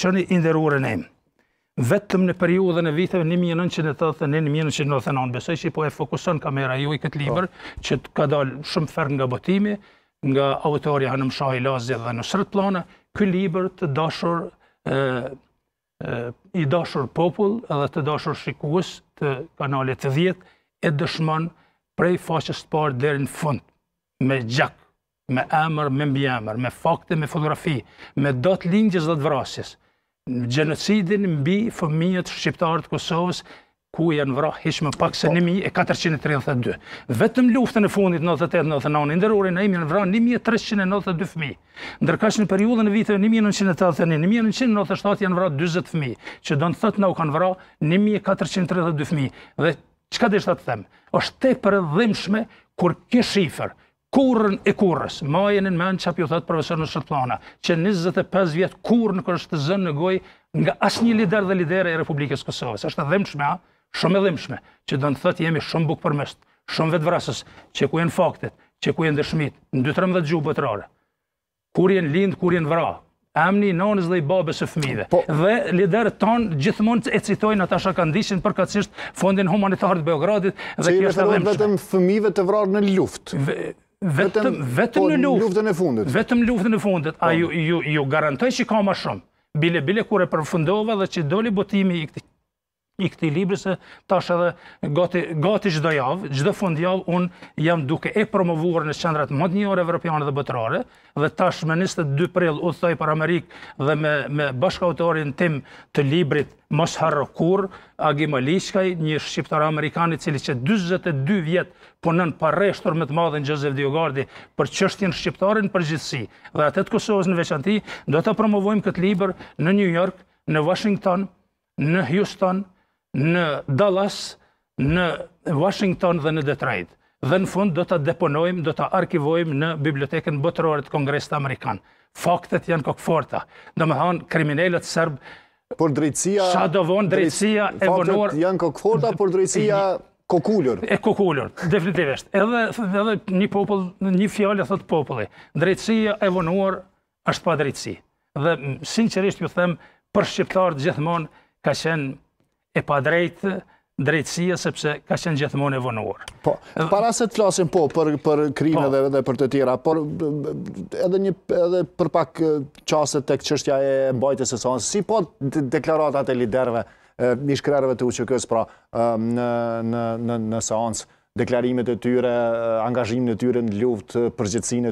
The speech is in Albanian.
shoni inderurën e vetëm në periudhën e viteve 1989-1999, besoj që po e fokuson kamera ju i këtë po. liber, që ka dalë shumë fërë nga botimi, nga autori Hanum Shahi Lazi dhe në sërët plana, këtë liber të dashur, i dashur popull edhe të dashur shikus të kanalit të dhjetë, e dëshmon prej faqës të parë në fund, me gjak, me emër, me mbjemër, me fakte, me fotografi, me dot linjës dhe të vrasjes, gjenocidin mbi fëmijët shqiptarët Kosovës, ku janë vra hishme pak se 1432. Vetëm luftën e fundit 98-99, ndërurin a imi janë vra 1392 fëmi. Ndërkash në periudën e vitëve 1981, 1997 janë vra 20 fëmi, që do në thëtë në u kanë vra 1432 fëmi. Dhe qka dhe shtë të themë? është te për dhimshme kur kje shifër, kurën e kurës. Ma e në menë që pjo thëtë profesor në Shëtplana, që 25 vjetë kurën kërë është të zënë në gojë nga asë një lider dhe lidera e Republikës Kosovës. është të dhemshme, shumë e dhemshme, që do të thëtë jemi shumë bukë për mështë, shumë vetë vrasës, që ku jenë faktet, që ku jenë dëshmit, në 2-3 gjuhë bëtërare, kur jenë lindë, kur jenë vra, emni i nonës dhe i babes e fëmive. Po- dhe liderët tonë gjithmonë e citojnë ata shakandishin për kacisht fondin humanitarit Beogradit dhe kjo është e dhemshme. Që i referohet vetëm fëmive të vrarë në luftë vetëm vetëm po, në luftën e fundit. Vetëm luftën e fundit, a po. ju ju garantoj që ka më shumë. Bile bile kur e përfundova dhe që doli botimi i këtij i këti libri se tash edhe gati, gati gjdo javë, gjdo fund javë, unë jam duke e promovuar në qendrat më të një orë evropianë dhe bëtërare, dhe tash me 22 prill u thëtoj për Amerikë dhe me, me bashkautorin tim të librit Mos Harro Kur, Agi Malishkaj, një shqiptar amerikani cili që 22 vjetë punën pa reshtur me të madhen Gjozef Diogardi për qështjen shqiptarin për gjithësi. Dhe atët kësoz në veçanti, do të promovojmë këtë libër në New York, në Washington, në Houston, në Dallas, në Washington dhe në Detroit. Dhe në fund do ta deponojmë, do ta arkivojmë në bibliotekën botërore të Kongresit Amerikan. Faktet janë kokforta. Domethënë kriminalët serb Por drejtësia Shadovon drejtësia e vonuar janë kokforta, por drejtësia kokulur. E kokulur, definitivisht. Edhe edhe një popull, një fjalë thot populli. Drejtësia e vonuar është pa drejtësi. Dhe sinqerisht ju them për shqiptarët gjithmonë ka qenë e pa drejtë drejtësia, sepse ka qenë gjithmonë e vonuar. Po, para se të flasim po për për krimin edhe po. edhe për të tjera, por edhe një edhe për pak çaste tek çështja e mbajtjes së sa si po deklaratat e liderëve mishkrarëve të UÇK-s pra në në në në seancë deklarimet e tyre, angazhimin e tyre në luftë përgjithësinë